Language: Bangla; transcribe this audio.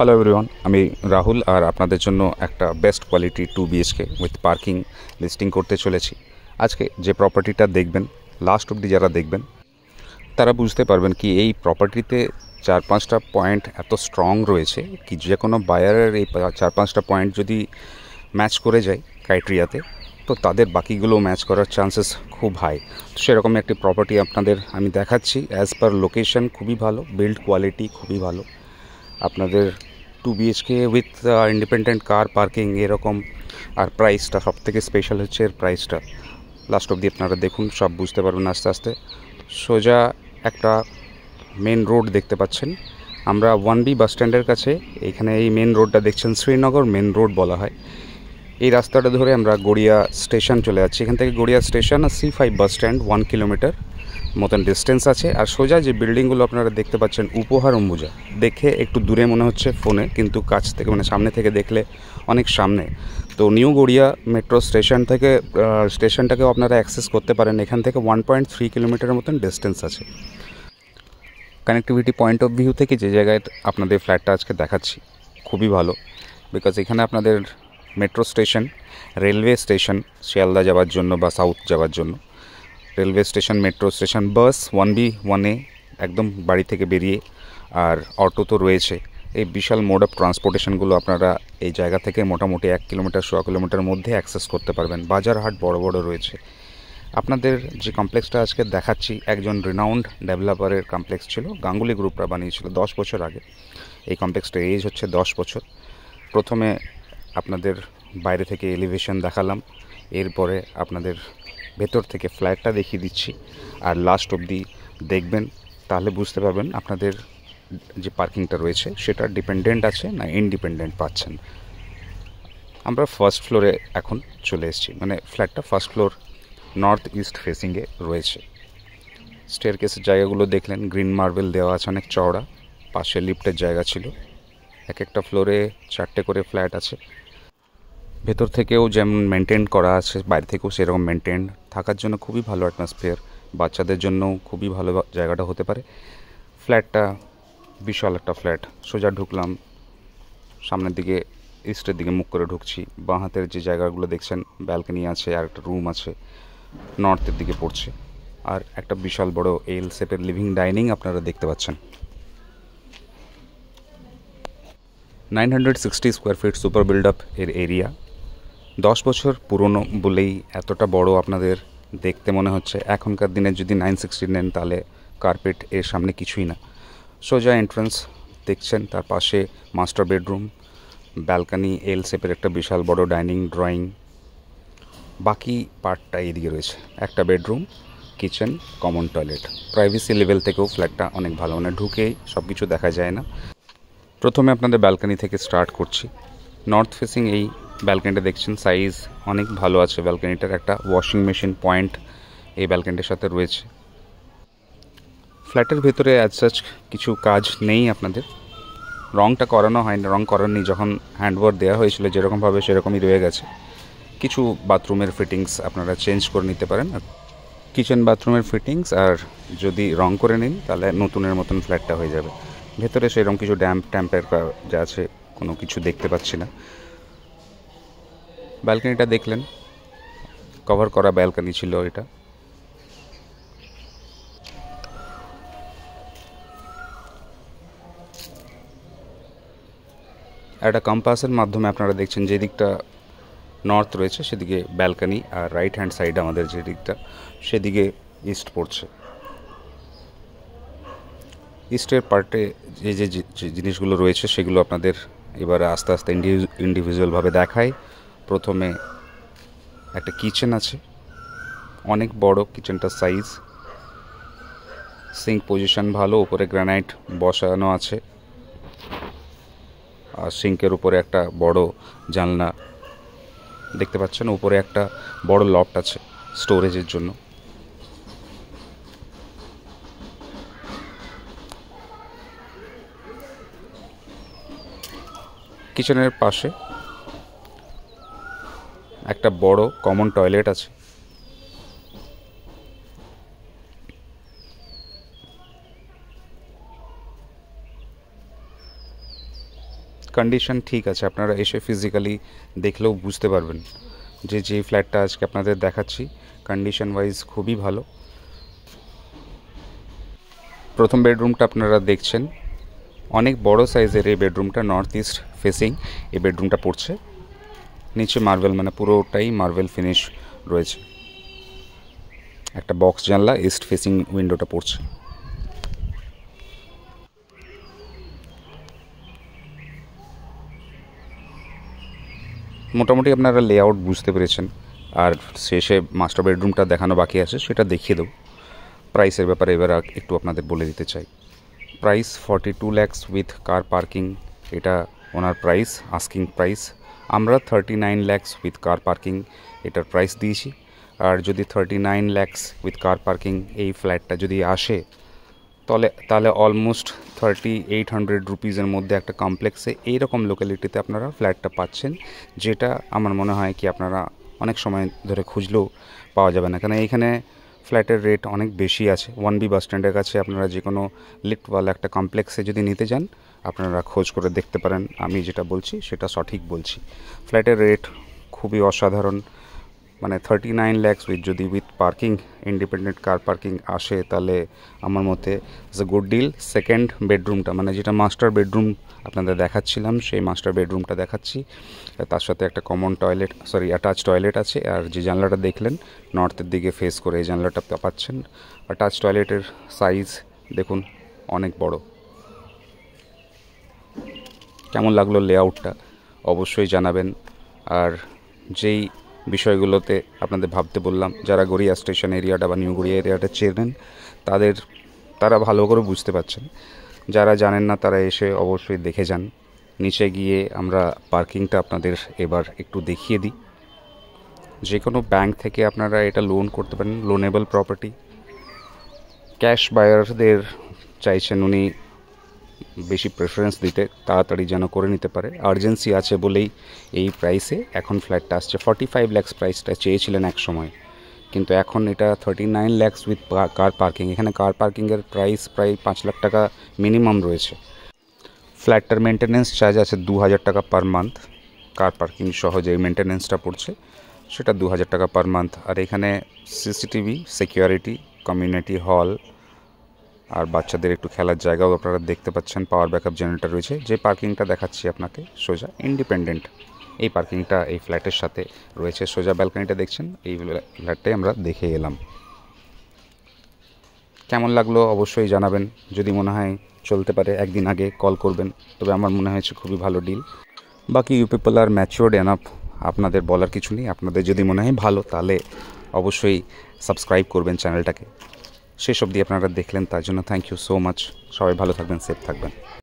হ্যালো এভরিওয়ান আমি রাহুল আর আপনাদের জন্য একটা best quality two BHK with parking listing করতে চলেছি আজকে যে প্রপার্টিটা দেখবেন লাস্ট অবধি যারা দেখবেন তারা বুঝতে পারবেন কি এই প্রপার্টিতে চার পাঁচটা পয়েন্ট এত স্ট্রং রয়েছে কি যে কোনো বায়ারের এই চার পাঁচটা পয়েন্ট যদি ম্যাচ করে যায় ক্রাইটেরিয়াতে তো তাদের বাকিগুলো ম্যাচ করার চান্সেস খুব হাই তো সেরকম একটি প্রপার্টি আপনাদের আমি দেখাচ্ছি অ্যাজ পার লোকেশন খুবই ভালো বিল্ড কোয়ালিটি খুবই ভালো আপনাদের two BHK with independent car parking এরকম আর প্রাইসটা সব থেকে স্পেশাল হচ্ছে এর প্রাইসটা লাস্ট অবধি আপনারা দেখুন সব বুঝতে পারবেন আস্তে আস্তে সোজা একটা মেন রোড দেখতে পাচ্ছেন আমরা ওয়ান বি বাস স্ট্যান্ডের কাছে এখানে এই মেন রোডটা দেখছেন শ্রীনগর মেন রোড বলা হয় এই রাস্তাটা ধরে আমরা গড়িয়া স্টেশন চলে যাচ্ছি এখান থেকে গড়িয়া স্টেশন আর C five bus stand one kilometer মতন ডিস্টেন্স আছে আর সোজা যে বিল্ডিংগুলো আপনারা দেখতে পাচ্ছেন উপহার অম্বুজা দেখে একটু দূরে মনে হচ্ছে ফোনে কিন্তু কাছ থেকে মানে সামনে থেকে দেখলে অনেক সামনে তো নিউ গড়িয়া মেট্রো স্টেশন থেকে স্টেশনটাকেও আপনারা অ্যাক্সেস করতে পারেন এখান থেকে ওয়ান পয়েন্ট থ্রি কিলোমিটারের মতন ডিস্টেন্স আছে কানেক্টিভিটি পয়েন্ট অফ ভিউ থেকে যে জায়গায় আপনাদের ফ্ল্যাটটা আজকে দেখাচ্ছি খুবই ভালো বিকজ এখানে আপনাদের metro station railway station Sealdah যাওয়ার জন্য বা সাউথ যাওয়ার জন্য railway station metro station bus one B ওয়ানে একদম বাড়ি থেকে বেরিয়ে আর অটো তো রয়েছে এই বিশাল মোড অফ ট্রান্সপোর্টেশনগুলো আপনারা এই জায়গা থেকে মোটামুটি এক কিলোমিটার সোয়া কিলোমিটার মধ্যে অ্যাক্সেস করতে পারবেন বাজার হাট বড় বড় রয়েছে আপনাদের যে কমপ্লেক্সটা আজকে দেখাচ্ছি একজন রিনাউন্ড ডেভেলপারের কমপ্লেক্স ছিল গাঙ্গুলি গ্রুপরা বানিয়েছিল দশ বছর আগে এই কমপ্লেক্সটার এজ হচ্ছে দশ বছর প্রথমে আপনাদের বাইরে থেকে এলিভেশন দেখালাম এরপরে আপনাদের ভেতর থেকে ফ্ল্যাটটা দেখিয়ে দিচ্ছি আর লাস্ট অবধি দেখবেন তাহলে বুঝতে পারবেন আপনাদের যে পার্কিংটা রয়েছে সেটা ডিপেন্ডেন্ট আছে না ইনডিপেন্ডেন্ট পাচ্ছেন আমরা ফার্স্ট ফ্লোরে এখন চলে এসেছি মানে ফ্ল্যাটটা ফার্স্ট ফ্লোর নর্থ ইস্ট ফেসিংয়ে রয়েছে স্টেয়ারকেসের জায়গাগুলো দেখলেন গ্রিন মার্বেল দেওয়া আছে অনেক চওড়া পাশে লিফটের জায়গা ছিল এক একটা ফ্লোরে চারটে করে ফ্ল্যাট আছে ভেতর থেকেও যেমন মেনটেন করা আছে বাইরে থেকেও সেরকম মেনটেন থাকার জন্য খুবই ভালো অ্যাটমসফিয়ার বাচ্চাদের জন্যও খুবই ভালো জায়গাটা হতে পারে ফ্ল্যাটটা বিশাল একটা ফ্ল্যাট সোজা ঢুকলাম সামনের দিকে ইস্টের দিকে মুখ করে ঢুকছি বাঁ হাতের যে জায়গাগুলো দেখছেন ব্যালকনি আছে আর একটা রুম আছে নর্থের দিকে পড়ছে আর একটা বিশাল বড় এল সেপের লিভিং ডাইনিং আপনারা দেখতে পাচ্ছেন nine hundred sixty square feet super build up এর এরিয়া দশ বছর পুরনো বলেই এতটা বড় আপনাদের দেখতে মনে হচ্ছে এখনকার দিনে যদি নাইন সিক্সটি নেন তাহলে কার্পেট এর সামনে কিছুই না সোজা এন্ট্রান্স দেখছেন তার পাশে মাস্টার বেডরুম ব্যালকানি এল শেপের একটা বিশাল বড় ডাইনিং ড্রয়িং বাকি পার্টটা এদিকে রয়েছে একটা bedroom kitchen common toilet privacy level থেকেও ফ্ল্যাটটা অনেক ভালো মানে ঢুকেই সব কিছু দেখা যায় না প্রথমে আপনাদের ব্যালকানি থেকে স্টার্ট করছি নর্থ ফেসিং এই ব্যালকানিটা দেখছেন সাইজ অনেক ভালো আছে ব্যালকানিটার একটা ওয়াশিং মেশিন পয়েন্ট এই ব্যালকানিটার সাথে রয়েছে ফ্ল্যাটের ভেতরে অ্যাজ সাচ কিছু কাজ নেই আপনাদের রঙটা করানো হয়নি রং করাননি যখন হ্যান্ডওয়ার দেওয়া হয়েছিল যেরকমভাবে সেরকমই রয়ে গেছে কিছু বাথরুমের ফিটিংস আপনারা চেঞ্জ করে নিতে পারেন কিচেন বাথরুমের ফিটিংস আর যদি রং করে নিন তাহলে নতুনের মতন ফ্ল্যাটটা হয়ে যাবে ভেতরে সেরকম কিছু ড্যাম্প ট্যাম্পের যা আছে কোনো কিছু দেখতে পাচ্ছি না ব্যালকানিটা দেখলেন কভার করা ব্যালকানি ছিল এটা একটা কম্পাসের মাধ্যমে আপনারা দেখছেন যে দিকটা নর্থ রয়েছে সেদিকে ব্যালকানি আর রাইট হ্যান্ড সাইড আমাদের যে দিকটা সেদিকে ইস্ট পড়ছে ইস্টের পার্টে যে যে জিনিসগুলো রয়েছে সেগুলো আপনাদের এবারে আস্তে আস্তে ইন্ডিভিজুয়ালভাবে দেখায় প্রথমে একটা কিচেন আছে অনেক বড় কিচেনটার সাইজ সিঙ্ক পজিশন ভালো উপরে গ্রানাইট বসানো আছে আর সিঙ্কের উপরে একটা বড় জানলা দেখতে পাচ্ছেন উপরে একটা বড় লফট আছে স্টোরেজের জন্য কিচেনের পাশে একটা বড় কমন টয়লেট আছে কন্ডিশন ঠিক আছে আপনারা এসে ফিজিক্যালি দেখলেও বুঝতে পারবেন যে যে ফ্ল্যাটটা আজকে আপনাদের দেখাচ্ছি কন্ডিশন ওয়াইজ খুবই ভালো প্রথম বেডরুমটা আপনারা দেখছেন অনেক বড় সাইজের এই বেডরুমটা নর্থ ইস্ট ফেসিং এই বেডরুমটা পড়ছে নিচে মার্বেল মানে পুরোটাই মার্বেল ফিনিশ রয়েছে একটা বক্স জানলা ইস্ট ফেসিং উইন্ডোটা পড়ছে মোটামুটি আপনারা লেআউট বুঝতে পেরেছেন আর শেষে মাস্টার বেডরুমটা দেখানো বাকি আছে সেটা দেখিয়ে দেবো প্রাইসের ব্যাপারে এবার একটু আপনাদের বলে দিতে চাই price forty two lakhs with car parking এটা ওনার প্রাইস আস্কিং প্রাইস আমরা thirty nine lakhs with car parking এটার প্রাইস দিয়েছি আর যদি thirty nine lakhs with car parking এই ফ্ল্যাটটা যদি আসে তাহলে তাহলে অলমোস্ট থার্টি এইট হান্ড্রেড রুপিজের মধ্যে একটা কমপ্লেক্সে এইরকম লোকালিটিতে আপনারা ফ্ল্যাটটা পাচ্ছেন যেটা আমার মনে হয় কি আপনারা অনেক সময় ধরে খুঁজলেও পাওয়া যাবে না কেন এইখানে ফ্ল্যাটের রেট অনেক বেশি আছে ওয়ান বি বাস স্ট্যান্ডের কাছে আপনারা যে কোনো লিফ্টওয়ালা একটা কমপ্লেক্সে যদি নিতে যান আপনারা খোঁজ করে দেখতে পারেন আমি যেটা বলছি সেটা সঠিক বলছি ফ্ল্যাটের রেট খুবই অসাধারণ মানে থার্টি নাইন ল্যাক্স উইথ যদি with parking independent car parking আসে তাহলে আমার মতে is a good deal second বেডরুমটা মানে যেটা মাস্টার বেডরুম আপনাদের দেখাচ্ছিলাম সেই মাস্টার বেডরুমটা দেখাচ্ছি তার সাথে একটা common toilet sorry attach toilet আছে আর যে জানলাটা দেখলেন নর্থের দিকে ফেস করে এই জানলাটা পাচ্ছেন অ্যাটাচ টয়লেটের সাইজ দেখুন অনেক বড় কেমন লাগলো লেআউটটা অবশ্যই জানাবেন আর যেই বিষয়গুলোতে আপনাদের ভাবতে বললাম যারা গড়িয়া স্টেশন এরিয়াটা বা নিউ গড়িয়া এরিয়াটা চেনেন তাদের তারা ভালো করে বুঝতে পারছেন যারা জানেন না তারা এসে অবশ্যই দেখে যান নিচে গিয়ে আমরা পার্কিংটা আপনাদের এবার একটু দেখিয়ে দিই যে কোনো ব্যাংক থেকে আপনারা এটা লোন করতে পারেন লোনেবল প্রপার্টি ক্যাশ বায়ারদের চাইছেন উনি বেশি প্রেফারেন্স দিতে তাড়াতাড়ি যেন করে নিতে পারে আর্জেন্সি আছে বলেই এই প্রাইসে এখন ফ্ল্যাটটা আসছে ফর্টি ফাইভ ল্যাক্স প্রাইসটা চেয়েছিলেন এক সময় কিন্তু এখন এটা thirty nine lakhs with car parking এখানে কার পার্কিংয়ের প্রাইস প্রায় পাঁচ লাখ টাকা মিনিমাম রয়েছে ফ্ল্যাটটার মেনটেন্যান্স চার্জ আছে দু হাজার টাকা পার মান্থ কার পার্কিং সহ যে মেনটেন্যান্সটা পড়ছে সেটা দু হাজার টাকা পার মান্থ আর এখানে সিসিটিভি সিকিউরিটি কমিউনিটি হল আর বাচ্চাদের একটু খেলার জায়গাও আপনারা দেখতে পাচ্ছেন পাওয়ার ব্যাকআপ জেনারেটর রয়েছে যে পার্কিংটা দেখাচ্ছি আপনাকে সোজা ইন্ডিপেন্ডেন্ট এই পার্কিংটা এই ফ্ল্যাটের সাথে রয়েছে সোজা ব্যালকানিটা দেখছেন এই ফ্ল্যাটটাই আমরা দেখে এলাম কেমন লাগলো অবশ্যই জানাবেন যদি মনে হয় চলতে পারে একদিন আগে কল করবেন তবে আমার মনে হয়েছে খুবই ভালো ডিল বাকি you people are matured enough আপনাদের বলার কিছু নেই আপনাদের যদি মনে হয় ভালো তাহলে অবশ্যই সাবস্ক্রাইব করবেন চ্যানেলটাকে সেসব দিয়ে আপনারা দেখলেন তার জন্য থ্যাংক ইউ সো মাচ সবাই ভালো থাকবেন সেফ থাকবেন